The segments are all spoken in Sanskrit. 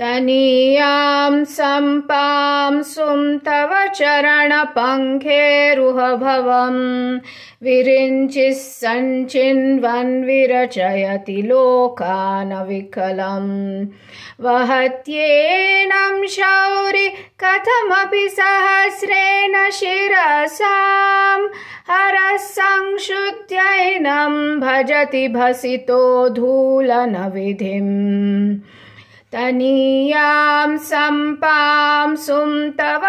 तनीयां सम्पां सुन्तव चरणपङ्खेरुहभवं विरिञ्चिः सञ्चिन्वन् विरचयति लोकानविकलम् वहत्येनं शौरि कथमपि सहस्रेण शिरसां हरः भजति भसितो धूलनविधिम् तनीयां सम्पां सुन्तव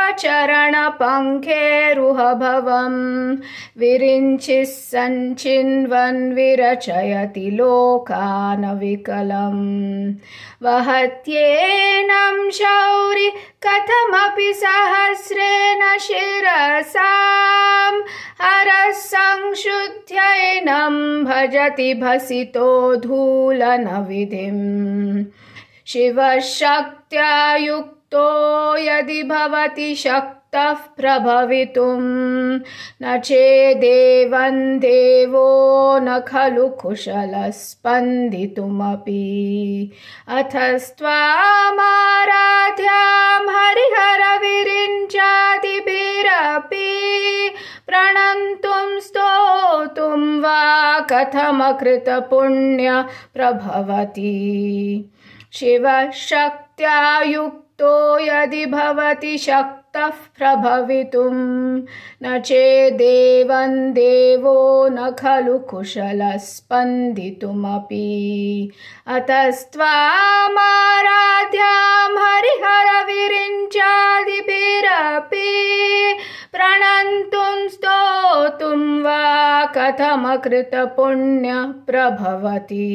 विरिञ्चि सञ्चिन्वन् विरचयति लोकानविकलम् वहत्येनं शौरि कथमपि सहस्रेण शिरसां हरः भजति भसितो धूलनविधिम् शिवशक्त्या युक्तो यदि भवति शक्तः प्रभवितुं न चेदेवं देवो न खलु कुशलस्पन्दितुमपि अथ स्त्वामाराध्याम् हरिहरविरिञ्चादिभिरपि प्रणन्तुं स्तोतुं वा कथमकृतपुण्य प्रभवति शिवशक्त्या युक्तो यदि भवति शक्तः प्रभवितुं न चेदेवं देवो न खलु कुशलस्पन्दितुमपि अतस्त्वामाराध्यां हरिहरविरिञ्चादिभिरपि प्रणन्तुं स्तोतुं वा कथमकृतपुण्यप्रभवति